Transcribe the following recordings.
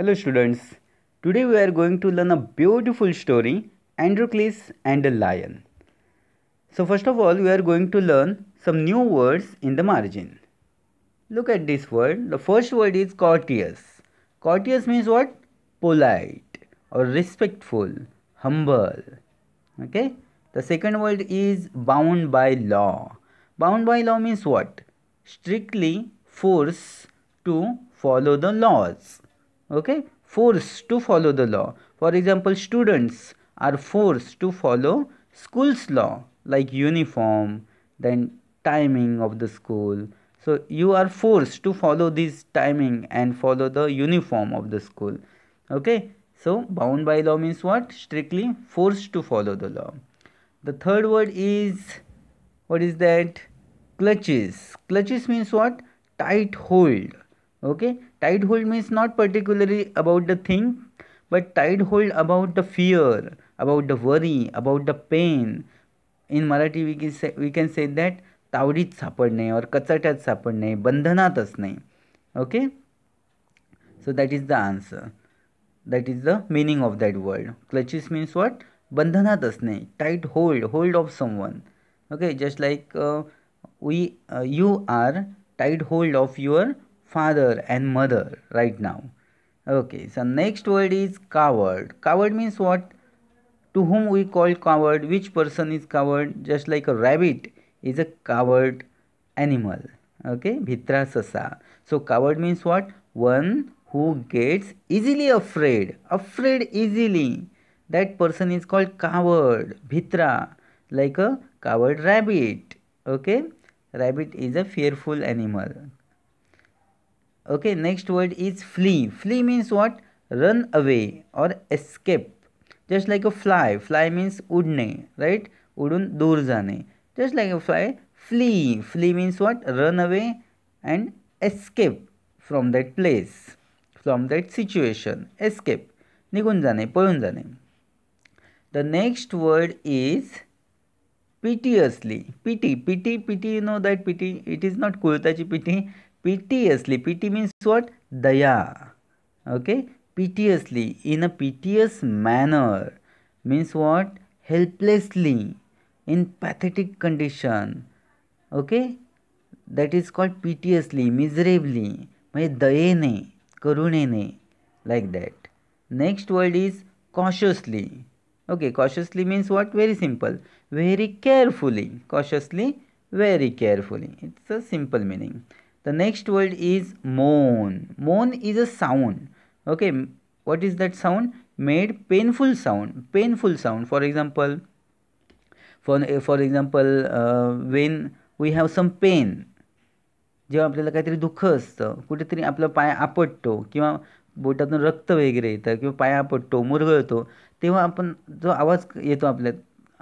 Hello students, today we are going to learn a beautiful story Androcles and the Lion. So first of all we are going to learn some new words in the margin. Look at this word, the first word is courteous. Courteous means what? Polite or respectful, humble. Okay, the second word is bound by law. Bound by law means what? Strictly forced to follow the laws okay forced to follow the law for example students are forced to follow school's law like uniform then timing of the school so you are forced to follow this timing and follow the uniform of the school okay so bound by law means what strictly forced to follow the law the third word is what is that clutches clutches means what tight hold okay tight hold means not particularly about the thing but tight hold about the fear about the worry about the pain in Marathi we can say we can say that तावडीत सापड़े और कचाट्यात सापड़े बंधनात असणे okay so that is the answer that is the meaning of that word clutches means what बंधनात असणे tight hold hold of someone okay just like we you are tight hold of your father and mother right now okay so next word is coward coward means what to whom we call coward which person is coward just like a rabbit is a coward animal okay bhitrasasa so coward means what one who gets easily afraid afraid easily that person is called coward bhitra like a coward rabbit okay rabbit is a fearful animal okay next word is flee flee means what run away or escape just like a fly fly means उडणे right उडून दूर जाणे just like a fly flee flee means what run away and escape from that place from that situation escape निघून जाणे पळून जाणे the next word is pity असली pity pity pity you know that pity it is not कुळतची pity piteously pity means what daya okay piteously in a piteous manner means what helplessly in pathetic condition okay that is called piteously miserably म्हणजे दयेने करुणेने like that next word is cautiously okay cautiously means what very simple very carefully cautiously very carefully it's a simple meaning the next word is moan moan is a sound okay what is that sound made painful sound painful sound for example for for example when we have some pain जेव्हा आपल्याला काहीतरी दुःख असतं कुठेतरी आपला पाय आपटतो किंवा बोटातून रक्त वगैरे येतं किंवा पाय आपटतो मुरगळतो तेव्हा आपण जो आवाज येतो आपल्या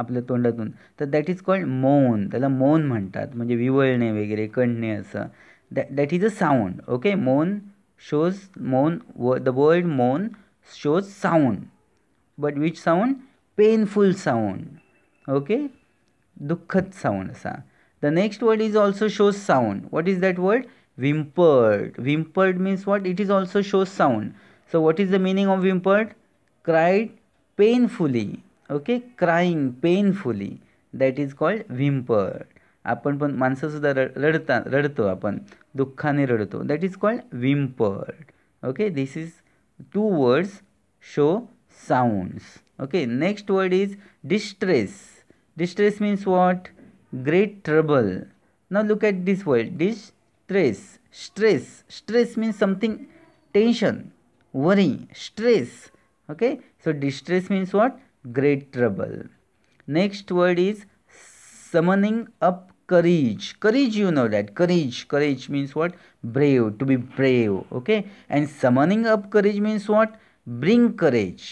आपल्या तोंडातून तर दॅट इज कॉल्ड मौन त्याला मौन म्हणतात म्हणजे विवळणे वगैरे कणणे असं that, that is a sound okay moan shows moan the word moan shows sound but which sound painful sound okay dukhat sound asa. the next word is also shows sound what is that word whimpered whimpered means what it is also shows sound so what is the meaning of whimpered cried painfully okay crying painfully that is called whimpered अपन पणसुद्धा रड़ रड़ता रड़तो अपन दुखाने रड़तो that is called whimpered okay this is two words show sounds okay next word is distress distress means what great trouble now look at this word distress stress stress means something tension worry stress okay so distress means what great trouble next word is summoning up courage courage you know that courage courage means what brave to be brave okay and summoning up courage means what bring courage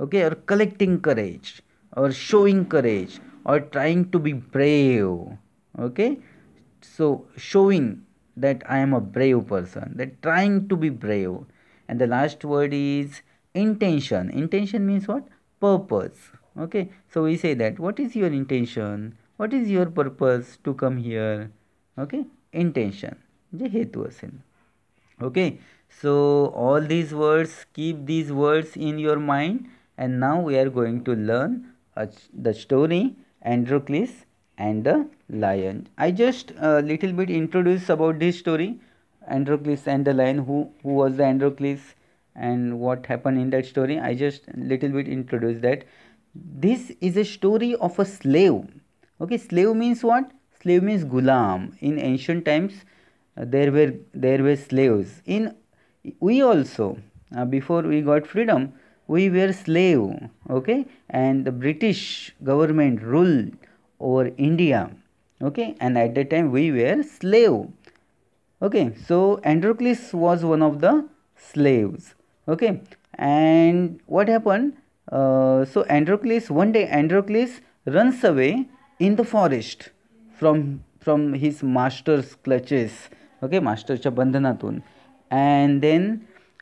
okay or collecting courage or showing courage or trying to be brave okay so showing that i am a brave person that trying to be brave and the last word is intention intention means what purpose okay so we say that what is your intention what is your purpose to come here? okay intention the hetu okay so all these words keep these words in your mind and now we are going to learn the story androcles and the lion i just a uh, little bit introduce about this story androcles and the lion who who was the androcles and what happened in that story i just little bit introduce that this is a story of a slave okay slave means what slave means gulam in ancient times uh, there were there were slaves in we also uh, before we got freedom we were slave okay and the british government ruled over india okay and at that time we were slave okay so androcles was one of the slaves okay and what happened uh, so androcles one day androcles runs away in the forest from from his master's clutches okay master बंधनातून and then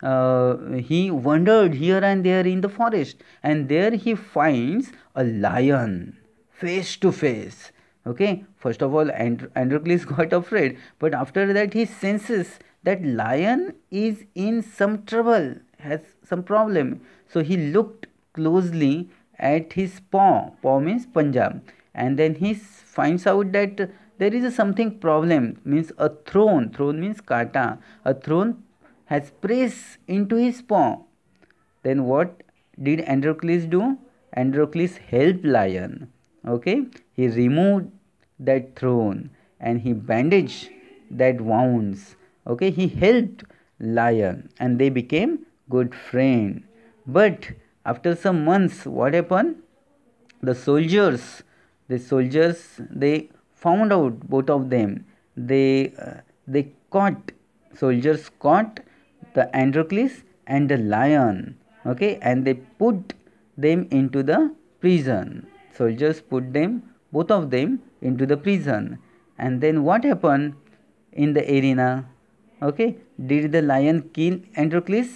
uh, he wandered here and there in the forest and there he finds a lion face to face okay first of all And- androcles got afraid but after that he senses that lion is in some trouble has some problem so he looked closely at his paw paw means punjab and then he finds out that there is a something problem means a throne throne means kata a throne has pressed into his paw then what did androcles do androcles helped lion okay he removed that throne and he bandaged that wounds okay he helped lion and they became good friend but after some months what happened the soldiers the soldiers they found out both of them they uh, they caught soldiers caught the androcles and the lion okay and they put them into the prison soldiers put them both of them into the prison and then what happened in the arena okay did the lion kill androcles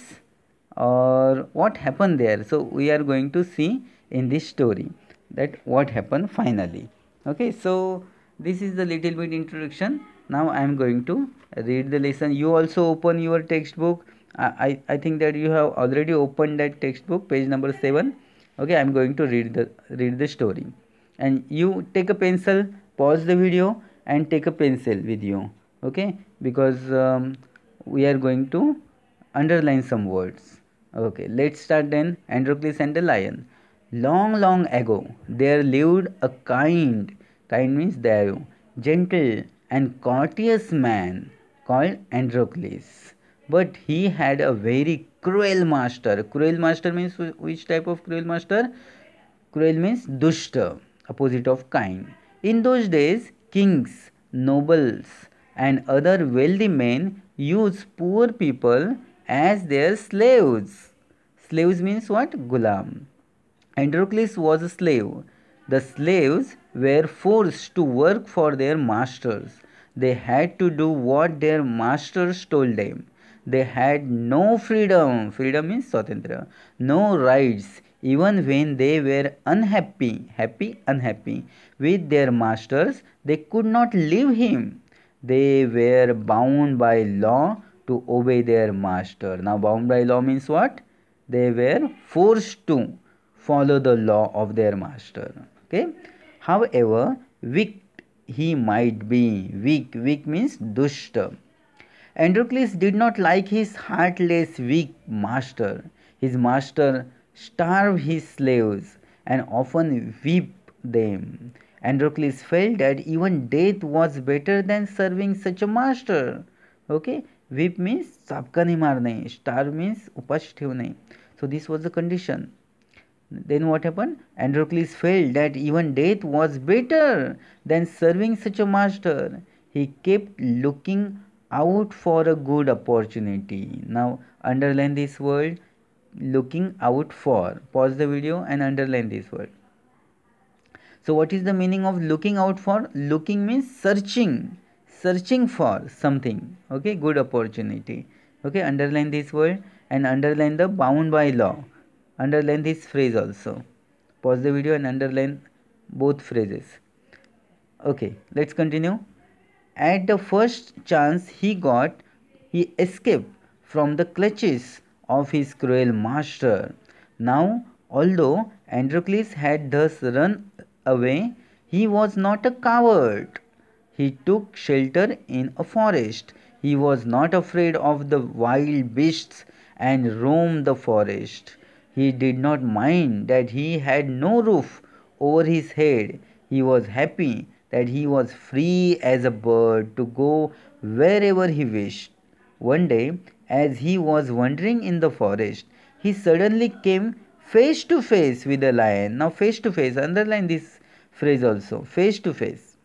or what happened there so we are going to see in this story that what happened finally okay so this is the little bit introduction now i am going to read the lesson you also open your textbook I, I, I think that you have already opened that textbook page number 7 okay i'm going to read the read the story and you take a pencil pause the video and take a pencil with you okay because um, we are going to underline some words okay let's start then androcles and the lion long long ago there lived a kind kind means there gentle and courteous man called androcles but he had a very cruel master cruel master means which type of cruel master cruel means dushta opposite of kind in those days kings nobles and other wealthy men used poor people as their slaves slaves means what gulam Androcles was a slave. The slaves were forced to work for their masters. They had to do what their masters told them. They had no freedom. Freedom means swatantra. No rights. Even when they were unhappy, happy, unhappy with their masters, they could not leave him. They were bound by law to obey their master. Now, bound by law means what? They were forced to follow the law of their master. Okay. However, weak he might be. Weak, weak means dushta. Androcles did not like his heartless, weak master. His master starved his slaves and often whipped them. Androcles felt that even death was better than serving such a master. Okay, whip means sapkani marne. Starve means उपास ठेवणे so this was a then what happened? Androcles felt that even death was better than serving such a master. He kept looking out for a good opportunity. Now, underline this word looking out for. Pause the video and underline this word. So, what is the meaning of looking out for? Looking means searching, searching for something. Okay, good opportunity. Okay, underline this word and underline the bound by law underline this phrase also pause the video and underline both phrases okay let's continue at the first chance he got he escaped from the clutches of his cruel master now although androcles had thus run away he was not a coward he took shelter in a forest he was not afraid of the wild beasts and roamed the forest he did not mind that he had no roof over his head. He was happy that he was free as a bird to go wherever he wished. One day, as he was wandering in the forest, he suddenly came face to face with a lion. Now, face to face, underline this phrase also face to face.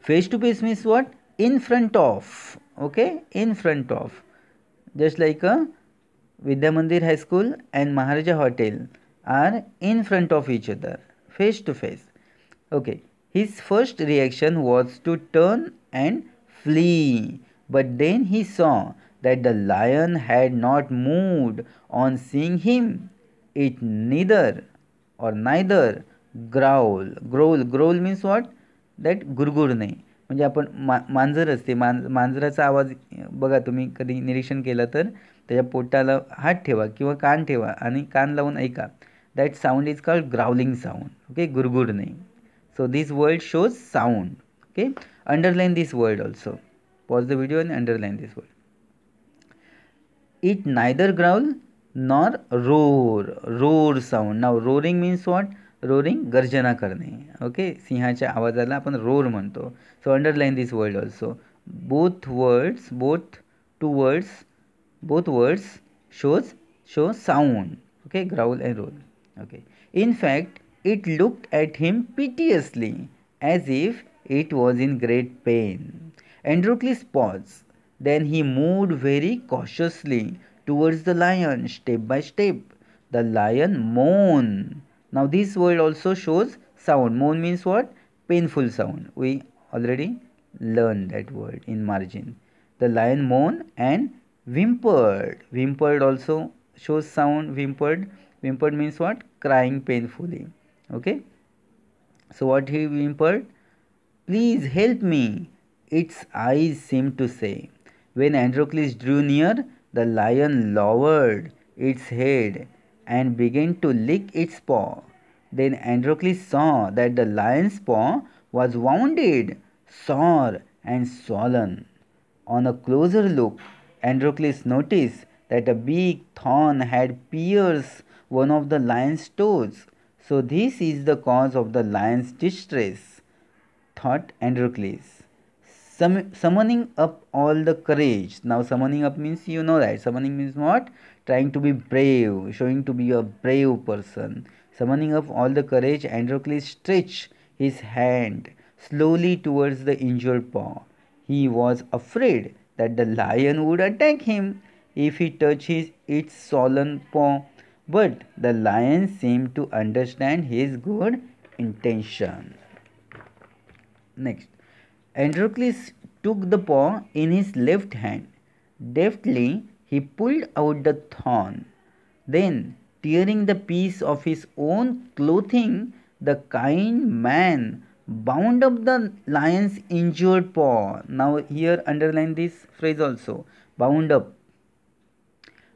Face to face means what? In front of. Okay, in front of. Just like a Vidya Mandir high school and Maharaja hotel are in front of each other face to face okay his first reaction was to turn and flee but then he saw that the lion had not moved on seeing him it neither or neither growl growl growl means what that गुरगुरणे म्हणजे आपण मा मांजर असते मांज मांजराचा आवाज बघा तुम्ही कधी निरीक्षण केलं तर त्याच्या पोटाला हात ठेवा किंवा कान ठेवा आणि कान लावून ऐका that sound is called growling sound okay गुरगुरणे so this word shows sound okay underline this word also pause the video and underline this word it neither growl nor roar roar sound now roaring means what roaring गर्जना करणे okay सिंहाच्या आवाजाला आपण roar म्हणतो so underline this word also both words both two words both words shows show sound okay growl and roar okay in fact it looked at him piteously as if it was in great pain androcles paused then he moved very cautiously towards the lion step by step the lion moaned now this word also shows sound moan means what painful sound we already learned that word in margin the lion moaned and whimpered whimpered also shows sound whimpered whimpered means what crying painfully okay so what he whimpered please help me its eyes seemed to say when androcles drew near the lion lowered its head and began to lick its paw then androcles saw that the lion's paw was wounded sore and swollen on a closer look Androcles noticed that a big thorn had pierced one of the lion's toes. So this is the cause of the lion's distress, thought Androcles. Sum- summoning up all the courage. Now, summoning up means you know that. Summoning means what? Trying to be brave, showing to be a brave person. Summoning up all the courage, Androcles stretched his hand slowly towards the injured paw. He was afraid that the lion would attack him if he touched its swollen paw, but the lion seemed to understand his good intention. Next, Androcles took the paw in his left hand. Deftly, he pulled out the thorn. Then, tearing the piece of his own clothing, the kind man bound up the lion's injured paw now here underline this phrase also bound up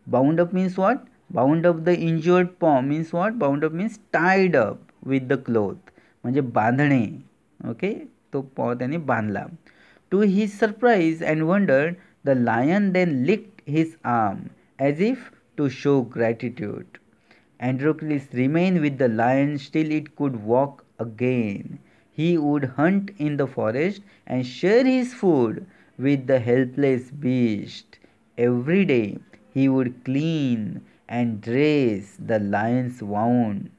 bound up means what bound up the injured paw means what bound up means tied up with the cloth manje bandhne okay to paw tyane bandla to his surprise and wonder the lion then licked his arm as if to show gratitude Androcles remained with the lion till it could walk again he would hunt in the forest and share his food with the helpless beast. Every day he would clean and dress the lion's wound.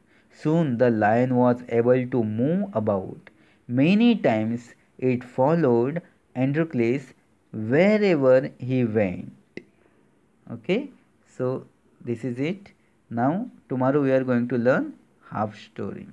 Soon the lion was able to move about. Many times it followed Androcles wherever he went. Okay, so this is it. Now tomorrow we are going to learn half story.